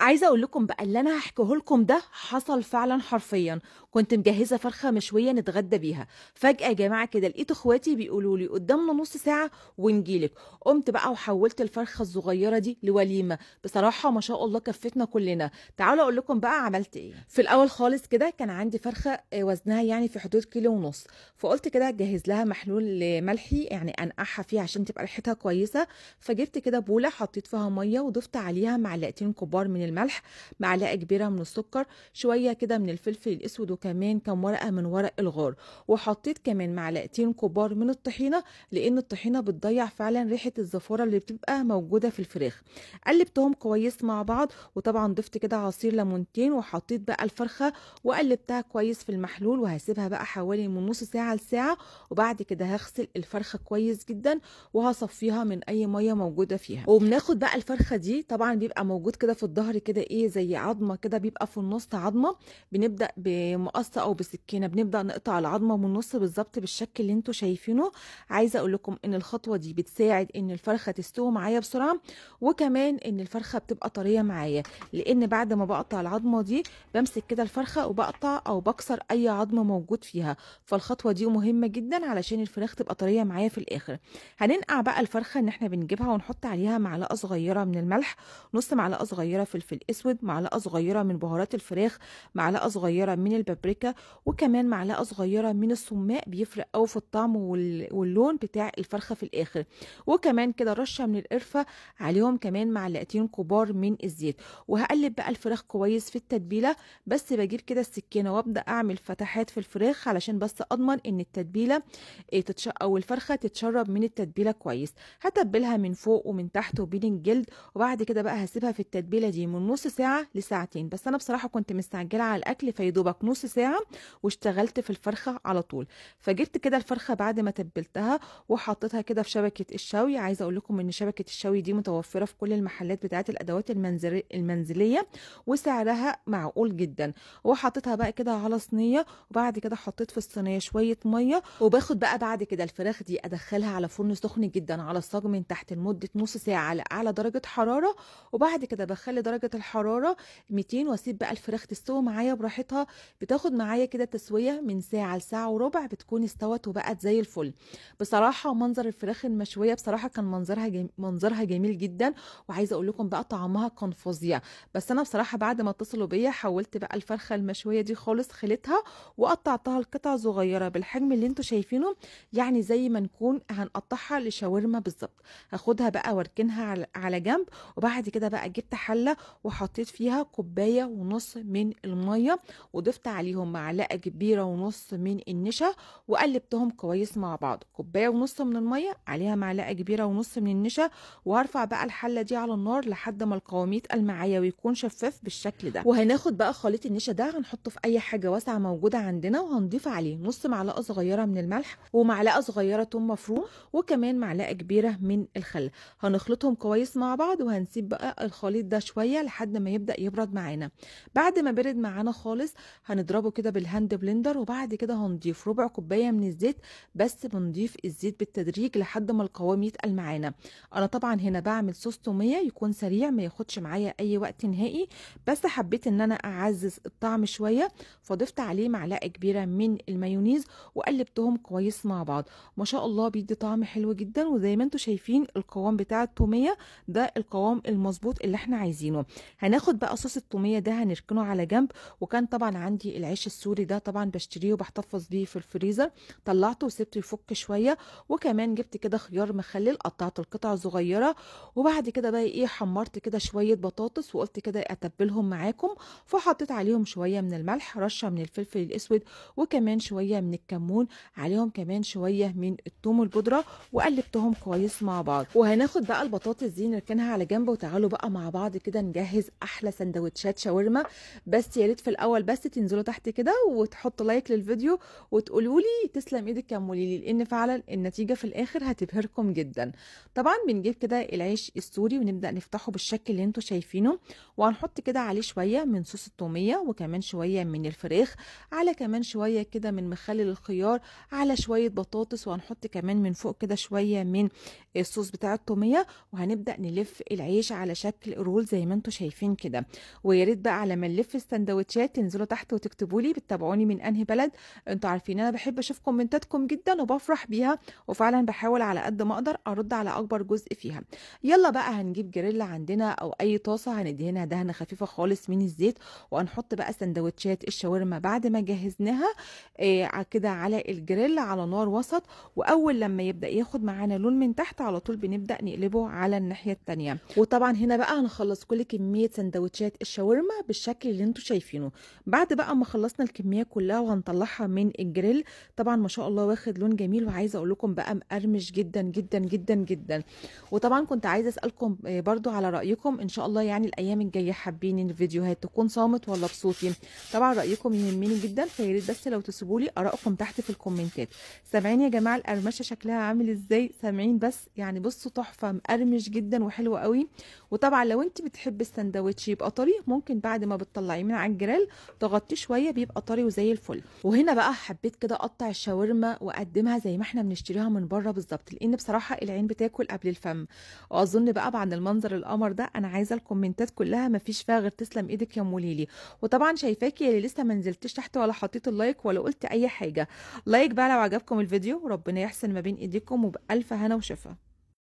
عايزه اقول لكم بقى اللي انا هحكيه لكم ده حصل فعلا حرفيا كنت مجهزه فرخه مشويه نتغدى بيها فجاه يا جماعه كده لقيت اخواتي بيقولوا لي قدامنا نص ساعه ونجيلك قمت بقى وحولت الفرخه الصغيره دي لوليمه بصراحه ما شاء الله كفتنا كلنا تعالوا اقول لكم بقى عملت ايه في الاول خالص كده كان عندي فرخه آه، وزنها يعني في حدود كيلو ونص فقلت كده اجهز لها محلول ملحي يعني انقعها فيه عشان تبقى ريحتها كويسه فجبت كده بوله حطيت فيها ميه وضفت عليها معلقتين كبار من من الملح معلقه كبيره من السكر شويه كده من الفلفل الاسود وكمان كام ورقه من ورق الغار وحطيت كمان معلقتين كبار من الطحينه لان الطحينه بتضيع فعلا ريحه الزفاره اللي بتبقى موجوده في الفراخ قلبتهم كويس مع بعض وطبعا ضفت كده عصير ليمونتين وحطيت بقى الفرخه وقلبتها كويس في المحلول وهسيبها بقى حوالي من نص ساعه لساعه وبعد كده هغسل الفرخه كويس جدا وهصفيها من اي ميه موجوده فيها وبناخد بقى الفرخه دي طبعا بيبقى موجود كده في الظهر الظهر كده ايه زي عظمه كده بيبقى في النص عظمه بنبدا بمقص او بسكينه بنبدا نقطع العظمه من النص بالظبط بالشكل اللي انتم شايفينه عايزه اقول لكم ان الخطوه دي بتساعد ان الفرخه تستوي معايا بسرعه وكمان ان الفرخه بتبقى طريه معايا لان بعد ما بقطع العظمه دي بمسك كده الفرخه وبقطع او بكسر اي عظمه موجود فيها فالخطوه دي مهمه جدا علشان الفراخ تبقى طريه معايا في الاخر هننقع بقى الفرخه ان احنا بنجيبها ونحط عليها معلقه صغيره من الملح نص معلقه صغيره في الفلفل الاسود معلقه صغيره من بهارات الفراخ معلقه صغيره من البابريكا وكمان معلقه صغيره من السماق بيفرق قوي في الطعم واللون بتاع الفرخه في الاخر وكمان كده رشه من القرفه عليهم كمان معلقتين كبار من الزيت وهقلب بقى الفراخ كويس في التتبيله بس بجيب كده السكينه وابدا اعمل فتحات في الفراخ علشان بس اضمن ان التتبيله آه، تتش او الفرخه تتشرب من التتبيله كويس هتبلها من فوق ومن تحت وبين الجلد وبعد كده بقى هسيبها في التتبيله دي من نص ساعه لساعتين بس انا بصراحه كنت مستعجله على الاكل فيدوبك نص ساعه واشتغلت في الفرخه على طول فجبت كده الفرخه بعد ما تبلتها وحطيتها كده في شبكه الشوي عايزه اقول لكم ان شبكه الشوي دي متوفره في كل المحلات بتاعه الادوات المنزليه وسعرها معقول جدا وحطيتها بقى كده على صينيه وبعد كده حطيت في الصينيه شويه ميه وباخد بقى بعد كده الفراخ دي ادخلها على فرن سخن جدا على الصاج من تحت لمده نص ساعه على اعلى درجه حراره وبعد كده بخلي درجه درجه الحراره 200 واسيب بقى الفراخ تستوي معايا براحتها بتاخد معايا كده تسويه من ساعه لساعه وربع بتكون استوت وبقت زي الفل بصراحه منظر الفراخ المشويه بصراحه كان منظرها جميل منظرها جميل جدا وعايزه اقول لكم بقى طعمها كان فظيع بس انا بصراحه بعد ما اتصلوا بيا حولت بقى الفرخه المشويه دي خالص خليتها وقطعتها لقطع صغيره بالحجم اللي انتم شايفينه يعني زي ما نكون هنقطعها لشاورما بالظبط هاخدها بقى واركنها على جنب وبعد كده بقى جبت حله وحطيت فيها كوبايه ونص من الميه وضفت عليهم معلقه كبيره ونص من النشا وقلبتهم كويس مع بعض كوبايه ونص من الميه عليها معلقه كبيره ونص من النشا وهرفع بقى الحله دي على النار لحد ما القوام يتقل معايا ويكون شفاف بالشكل ده وهناخد بقى خليط النشا ده هنحطه في اي حاجه واسعه موجوده عندنا وهنضيف عليه نص معلقه صغيره من الملح ومعلقه صغيره توم مفروم وكمان معلقه كبيره من الخل هنخلطهم كويس مع بعض وهنسيب بقى الخليط ده شويه شويه لحد ما يبدا يبرد معانا بعد ما برد معانا خالص هنضربه كده بالهاند بلندر وبعد كده هنضيف ربع كوبايه من الزيت بس بنضيف الزيت بالتدريج لحد ما القوام يتقل معانا انا طبعا هنا بعمل صوص توميه يكون سريع ما ياخدش معايا اي وقت نهائي بس حبيت ان انا اعزز الطعم شويه فضفت عليه معلقه كبيره من المايونيز وقلبتهم كويس مع بعض ما شاء الله بيدي طعم حلو جدا وزي ما انتم شايفين القوام بتاع التوميه ده القوام المظبوط اللي احنا عايزينه هناخد بقى صوص التوميه ده هنركنه على جنب وكان طبعا عندي العيش السوري ده طبعا بشتريه وبحتفظ بيه في الفريزر طلعته وسبته يفك شويه وكمان جبت كده خيار مخلل قطعته لقطع صغيره وبعد كده بقى ايه حمرت كده شويه بطاطس وقلت كده اتبلهم معاكم فحطيت عليهم شويه من الملح رشه من الفلفل الاسود وكمان شويه من الكمون عليهم كمان شويه من الثوم والبودره وقلبتهم كويس مع بعض وهناخد بقى البطاطس دي نركنها على جنب وتعالوا بقى مع بعض كده هنجهز احلى سندوتشات شاورما بس يا ريت في الاول بس تنزلوا تحت كده وتحطوا لايك للفيديو وتقولوا لي تسلم ايدك يا لي لان فعلا النتيجه في الاخر هتبهركم جدا طبعا بنجيب كده العيش السوري ونبدا نفتحه بالشكل اللي انتم شايفينه وهنحط كده عليه شويه من صوص التوميه وكمان شويه من الفراخ على كمان شويه كده من مخلل الخيار على شويه بطاطس وهنحط كمان من فوق كده شويه من الصوص بتاع التوميه وهنبدا نلف العيش على شكل رول زي ما انتم انتوا شايفين كده ويا ريت بقى على ملف السندوتشات تنزلوا تحت وتكتبوا لي بتتابعوني من انهي بلد انتوا عارفين انا بحب اشوف كومنتاتكم جدا وبفرح بيها وفعلا بحاول على قد ما اقدر ارد على اكبر جزء فيها يلا بقى هنجيب جريلا عندنا او اي طاسه هندهنها دهنه خفيفه خالص من الزيت وهنحط بقى سندوتشات الشاورما بعد ما جهزناها إيه كده على الجريل على نار وسط واول لما يبدا ياخد معانا لون من تحت على طول بنبدا نقلبه على الناحيه الثانيه وطبعا هنا بقى هنخلص كل كميه سندوتشات الشاورما بالشكل اللي انتم شايفينه بعد بقى ما خلصنا الكميه كلها وهنطلعها من الجريل طبعا ما شاء الله واخد لون جميل وعايزه اقول لكم بقى مقرمش جدا جدا جدا جدا وطبعا كنت عايزه اسالكم آه، برضو على رايكم ان شاء الله يعني الايام الجايه حابين الفيديوهات تكون صامت ولا بصوتي طبعا رايكم يهمني جدا فياريت بس لو تسيبولي ارائكم تحت في الكومنتات سامعين يا جماعه القرمشه شكلها عامل ازاي سامعين بس يعني بصوا تحفه مقرمش جدا وحلو قوي وطبعا لو انت بتحب بالسندوتش يبقى طري ممكن بعد ما بتطلعيه من على الجريل تغطيه شويه بيبقى طري وزي الفل وهنا بقى حبيت كده اقطع الشاورما واقدمها زي ما احنا بنشتريها من بره بالظبط لان بصراحه العين بتاكل قبل الفم واظن بقى بعد المنظر القمر ده انا عايزه الكومنتات كلها ما فيش فيها غير تسلم ايدك يا موليلي وطبعا شايفاكي اللي لسه ما نزلتش تحت ولا حطيت اللايك ولا قلت اي حاجه لايك بقى لو عجبكم الفيديو ربنا يحسن ما بين ايديكم وبالف هنا وشفا